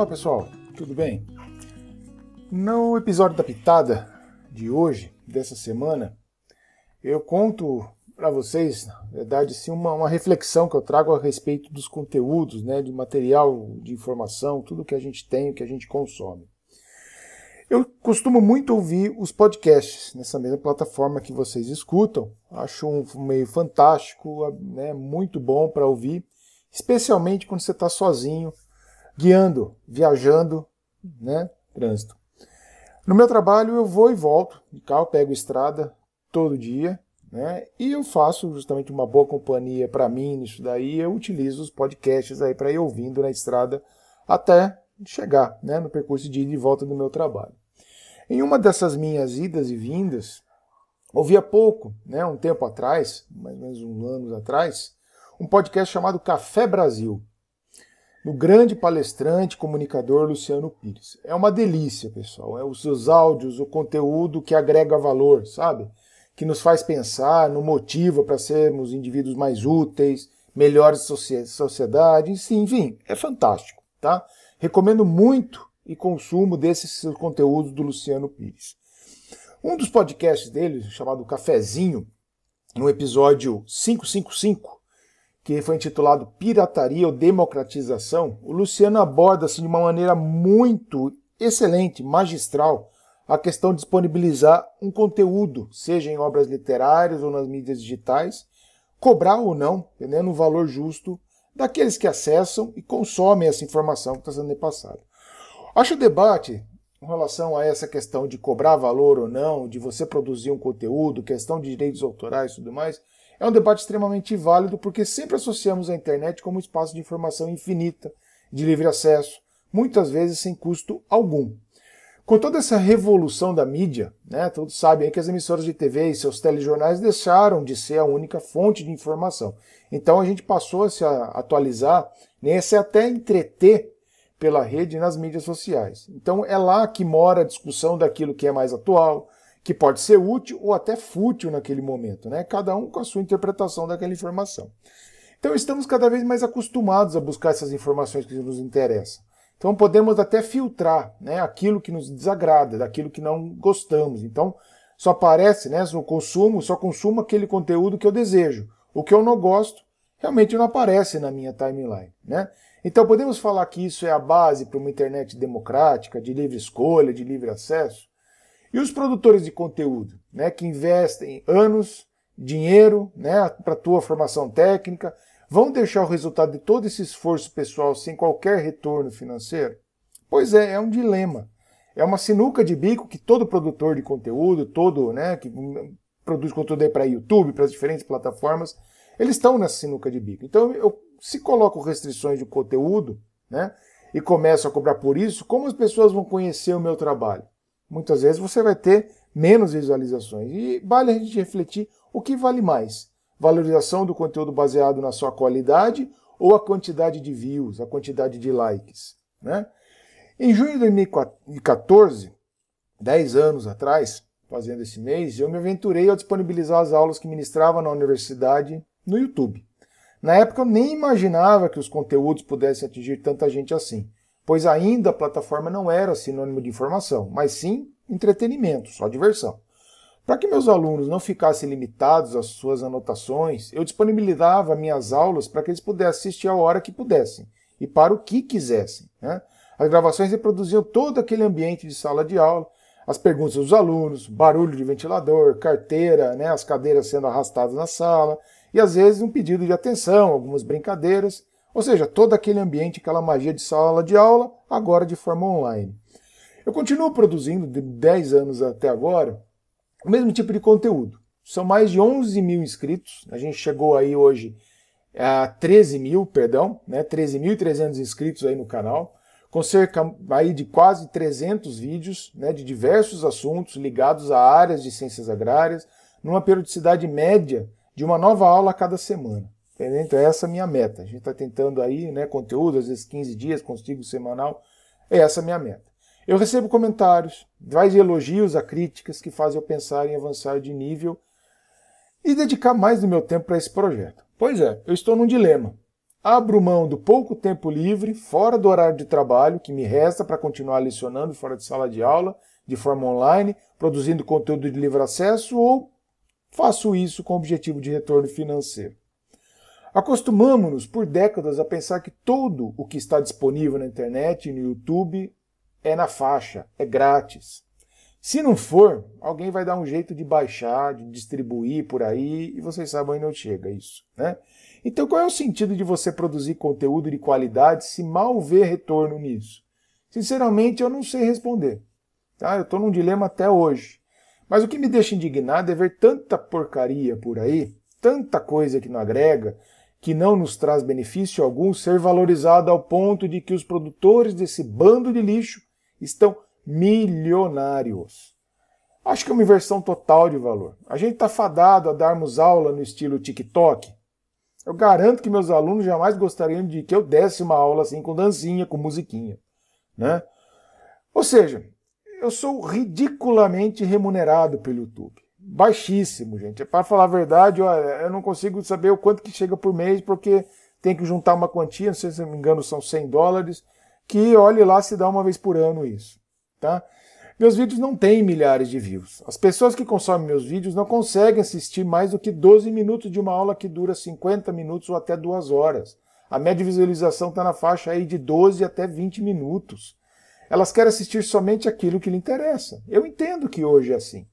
Olá pessoal, tudo bem? No episódio da Pitada de hoje, dessa semana, eu conto para vocês, na verdade, sim, uma, uma, reflexão que eu trago a respeito dos conteúdos, né, de material, de informação, tudo que a gente tem, que a gente consome. Eu costumo muito ouvir os podcasts nessa mesma plataforma que vocês escutam. Acho um meio fantástico, né, muito bom para ouvir, especialmente quando você está sozinho guiando, viajando, né? Trânsito. No meu trabalho eu vou e volto de carro, pego estrada todo dia, né? E eu faço justamente uma boa companhia para mim nisso daí. Eu utilizo os podcasts aí para ir ouvindo na estrada até chegar, né? No percurso de ida e volta do meu trabalho. Em uma dessas minhas idas e vindas, ouvia pouco, né? Um tempo atrás, mais ou menos um anos atrás, um podcast chamado Café Brasil no grande palestrante comunicador Luciano Pires. É uma delícia, pessoal. É os seus áudios, o conteúdo que agrega valor, sabe? Que nos faz pensar, nos motiva para sermos indivíduos mais úteis, melhores sociedades, enfim, é fantástico, tá? Recomendo muito e consumo desses conteúdos do Luciano Pires. Um dos podcasts dele, chamado Cafezinho, no episódio 555, que foi intitulado Pirataria ou Democratização, o Luciano aborda assim, de uma maneira muito excelente, magistral, a questão de disponibilizar um conteúdo, seja em obras literárias ou nas mídias digitais, cobrar ou não, entendendo o valor justo daqueles que acessam e consomem essa informação que está sendo passada. Acho o debate em relação a essa questão de cobrar valor ou não, de você produzir um conteúdo, questão de direitos autorais e tudo mais, é um debate extremamente válido porque sempre associamos a internet como um espaço de informação infinita, de livre acesso, muitas vezes sem custo algum. Com toda essa revolução da mídia, né, todos sabem que as emissoras de TV e seus telejornais deixaram de ser a única fonte de informação. Então a gente passou a se atualizar, nem né, se até entreter pela rede nas mídias sociais. Então é lá que mora a discussão daquilo que é mais atual, que pode ser útil ou até fútil naquele momento, né? Cada um com a sua interpretação daquela informação. Então estamos cada vez mais acostumados a buscar essas informações que nos interessam. Então podemos até filtrar, né, aquilo que nos desagrada, daquilo que não gostamos. Então só aparece, né, no consumo, só consumo aquele conteúdo que eu desejo. O que eu não gosto realmente não aparece na minha timeline, né? Então podemos falar que isso é a base para uma internet democrática, de livre escolha, de livre acesso? E os produtores de conteúdo, né, que investem anos, dinheiro, né, para tua formação técnica, vão deixar o resultado de todo esse esforço pessoal sem qualquer retorno financeiro? Pois é, é um dilema. É uma sinuca de bico que todo produtor de conteúdo, todo, né, que produz conteúdo para YouTube, para as diferentes plataformas, eles estão nessa sinuca de bico. Então, eu se coloco restrições de conteúdo, né, e começo a cobrar por isso, como as pessoas vão conhecer o meu trabalho? muitas vezes você vai ter menos visualizações. E vale a gente refletir o que vale mais: valorização do conteúdo baseado na sua qualidade ou a quantidade de views, a quantidade de likes. Né? Em junho de 2014, 10 anos atrás, fazendo esse mês, eu me aventurei a disponibilizar as aulas que ministrava na universidade no YouTube. Na época eu nem imaginava que os conteúdos pudessem atingir tanta gente assim pois ainda a plataforma não era sinônimo de informação, mas sim entretenimento, só diversão. Para que meus alunos não ficassem limitados às suas anotações, eu disponibilizava minhas aulas para que eles pudessem assistir a hora que pudessem e para o que quisessem. Né? As gravações reproduziam todo aquele ambiente de sala de aula, as perguntas dos alunos, barulho de ventilador, carteira, né, as cadeiras sendo arrastadas na sala, e às vezes um pedido de atenção, algumas brincadeiras, ou seja, todo aquele ambiente, aquela magia de sala de aula, agora de forma online. Eu continuo produzindo, de 10 anos até agora, o mesmo tipo de conteúdo. São mais de 11 mil inscritos, a gente chegou aí hoje a 13 mil, perdão, né, 13.300 inscritos aí no canal, com cerca aí de quase 300 vídeos né, de diversos assuntos ligados a áreas de ciências agrárias, numa periodicidade média de uma nova aula a cada semana. Entendeu? Então, essa é a minha meta. A gente está tentando aí, né, conteúdo, às vezes 15 dias, consigo semanal. É essa a minha meta. Eu recebo comentários, vários elogios a críticas que fazem eu pensar em avançar de nível e dedicar mais do meu tempo para esse projeto. Pois é, eu estou num dilema. Abro mão do pouco tempo livre, fora do horário de trabalho, que me resta para continuar lecionando fora de sala de aula, de forma online, produzindo conteúdo de livre acesso, ou faço isso com o objetivo de retorno financeiro? Acostumamos-nos por décadas a pensar que tudo o que está disponível na internet e no YouTube é na faixa, é grátis. Se não for, alguém vai dar um jeito de baixar, de distribuir por aí, e vocês sabem onde não chega é isso, né? Então qual é o sentido de você produzir conteúdo de qualidade se mal vê retorno nisso? Sinceramente, eu não sei responder. Tá? Eu estou num dilema até hoje. Mas o que me deixa indignado é ver tanta porcaria por aí, tanta coisa que não agrega, que não nos traz benefício algum, ser valorizado ao ponto de que os produtores desse bando de lixo estão milionários. Acho que é uma inversão total de valor. A gente está fadado a darmos aula no estilo TikTok. Eu garanto que meus alunos jamais gostariam de que eu desse uma aula assim com dancinha, com musiquinha. Né? Ou seja, eu sou ridiculamente remunerado pelo YouTube baixíssimo, gente. Para falar a verdade, eu não consigo saber o quanto que chega por mês, porque tem que juntar uma quantia, não sei se me engano são 100 dólares, que olhe lá se dá uma vez por ano isso, tá? Meus vídeos não têm milhares de views. As pessoas que consomem meus vídeos não conseguem assistir mais do que 12 minutos de uma aula que dura 50 minutos ou até 2 horas. A média de visualização está na faixa aí de 12 até 20 minutos. Elas querem assistir somente aquilo que lhe interessa. Eu entendo que hoje é assim.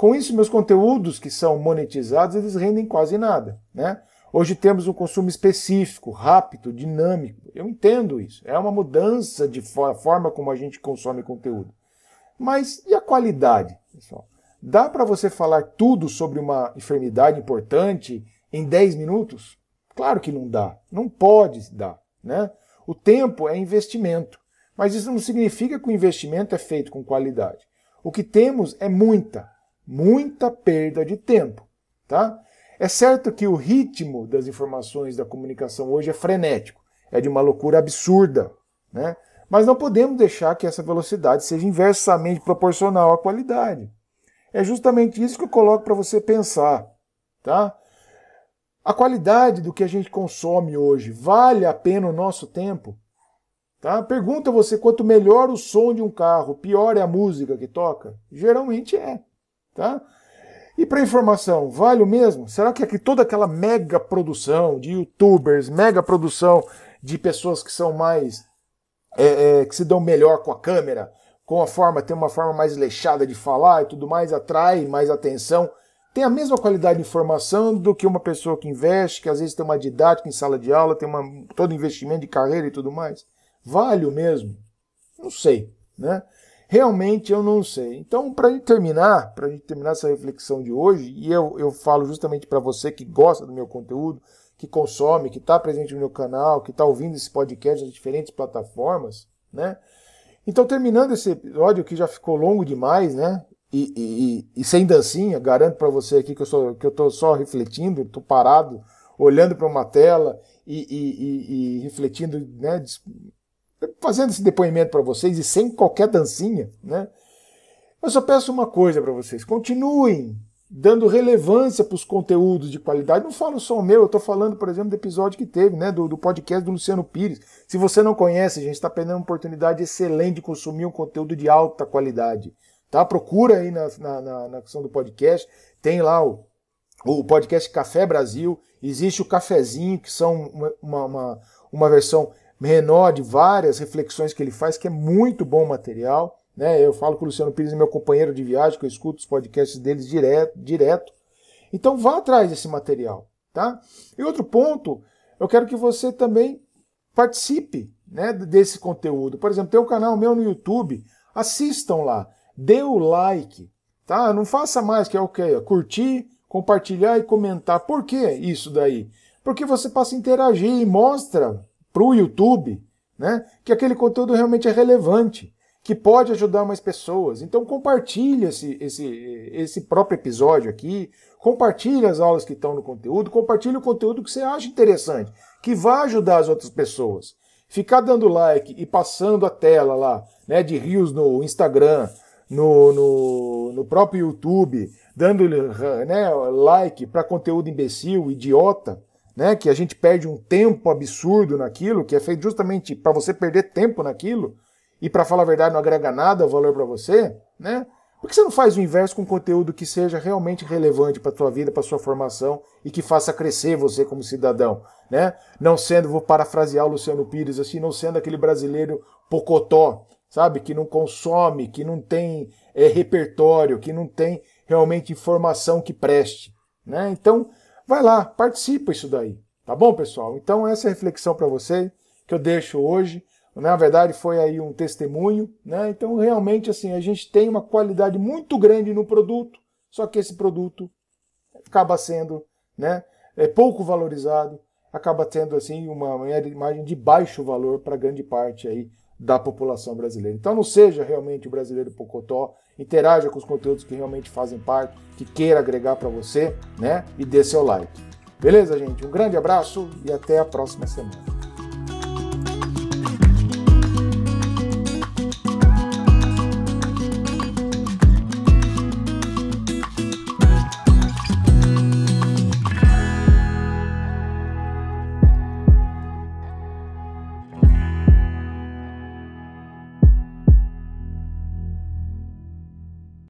Com isso, meus conteúdos que são monetizados, eles rendem quase nada, né? Hoje temos um consumo específico, rápido, dinâmico. Eu entendo isso. É uma mudança de forma como a gente consome conteúdo. Mas e a qualidade, pessoal? Dá para você falar tudo sobre uma enfermidade importante em 10 minutos? Claro que não dá. Não pode dar, né? O tempo é investimento. Mas isso não significa que o investimento é feito com qualidade. O que temos é muita, Muita perda de tempo, tá? É certo que o ritmo das informações da comunicação hoje é frenético, é de uma loucura absurda, né? Mas não podemos deixar que essa velocidade seja inversamente proporcional à qualidade. É justamente isso que eu coloco para você pensar, tá? A qualidade do que a gente consome hoje vale a pena o nosso tempo? Tá? Pergunta você quanto melhor o som de um carro, pior é a música que toca? Geralmente é. Tá? E para informação, vale o mesmo? Será que aqui toda aquela mega produção de youtubers, mega produção de pessoas que são mais. É, é, que se dão melhor com a câmera, com a forma, tem uma forma mais leixada de falar e tudo mais, atrai mais atenção, tem a mesma qualidade de informação do que uma pessoa que investe, que às vezes tem uma didática em sala de aula, tem uma, todo investimento de carreira e tudo mais? Vale o mesmo? Não sei, né? Realmente eu não sei. Então, para terminar, para terminar essa reflexão de hoje, e eu, eu falo justamente para você que gosta do meu conteúdo, que consome, que está presente no meu canal, que está ouvindo esse podcast nas diferentes plataformas, né? Então, terminando esse episódio que já ficou longo demais, né? E, e, e, e sem dancinha, garanto para você aqui que eu sou, que eu só refletindo, estou parado, olhando para uma tela e, refletindo, né? fazendo esse depoimento para vocês e sem qualquer dancinha, né? Eu só peço uma coisa para vocês: continuem dando relevância para os conteúdos de qualidade. Não falo só o meu, eu estou falando, por exemplo, do episódio que teve, né, do, do podcast do Luciano Pires. Se você não conhece, a gente está perdendo uma oportunidade excelente de consumir um conteúdo de alta qualidade. Tá? Procura aí na, na, na, na questão do podcast, tem lá o, o podcast Café Brasil, existe o Cafezinho, que são uma, uma, uma, uma versão menor de várias reflexões que ele faz, que é muito bom material. Né? Eu falo com o Luciano Pires, meu companheiro de viagem, que eu escuto os podcasts deles direto. direto. Então vá atrás desse material. Tá? E outro ponto, eu quero que você também participe né, desse conteúdo. Por exemplo, tem um canal meu no YouTube, assistam lá, dê o like, tá? Não faça mais que é o okay, que? Curtir, compartilhar e comentar. Por que isso daí? Porque você passa a interagir e mostra para o YouTube, né, que aquele conteúdo realmente é relevante, que pode ajudar mais pessoas. Então compartilha esse, esse, esse próprio episódio aqui, compartilha as aulas que estão no conteúdo, compartilha o conteúdo que você acha interessante, que vai ajudar as outras pessoas. Ficar dando like e passando a tela lá, né, de rios no Instagram, no, no, no próprio YouTube, dando né, like para conteúdo imbecil, idiota, né, que a gente perde um tempo absurdo naquilo, que é feito justamente para você perder tempo naquilo, e para falar a verdade não agrega nada valor para você, né? Por que você não faz o inverso com conteúdo que seja realmente relevante para a tua vida, para a sua formação e que faça crescer você como cidadão, né? Não sendo, vou parafrasear o Luciano Pires assim, não sendo aquele brasileiro pocotó, sabe, que não consome, que não tem é, repertório, que não tem realmente informação que preste, né? Então, Vai lá, participa isso daí. Tá bom, pessoal? Então essa é a reflexão para você que eu deixo hoje. Né? Na verdade, foi aí um testemunho. Né? Então, realmente, assim, a gente tem uma qualidade muito grande no produto, só que esse produto acaba sendo né, é pouco valorizado, acaba tendo assim uma imagem de baixo valor para grande parte aí da população brasileira. Então não seja realmente o brasileiro pocotó, interaja com os conteúdos que realmente fazem parte, que queira agregar para você, né? E dê seu like. Beleza, gente? Um grande abraço e até a próxima semana.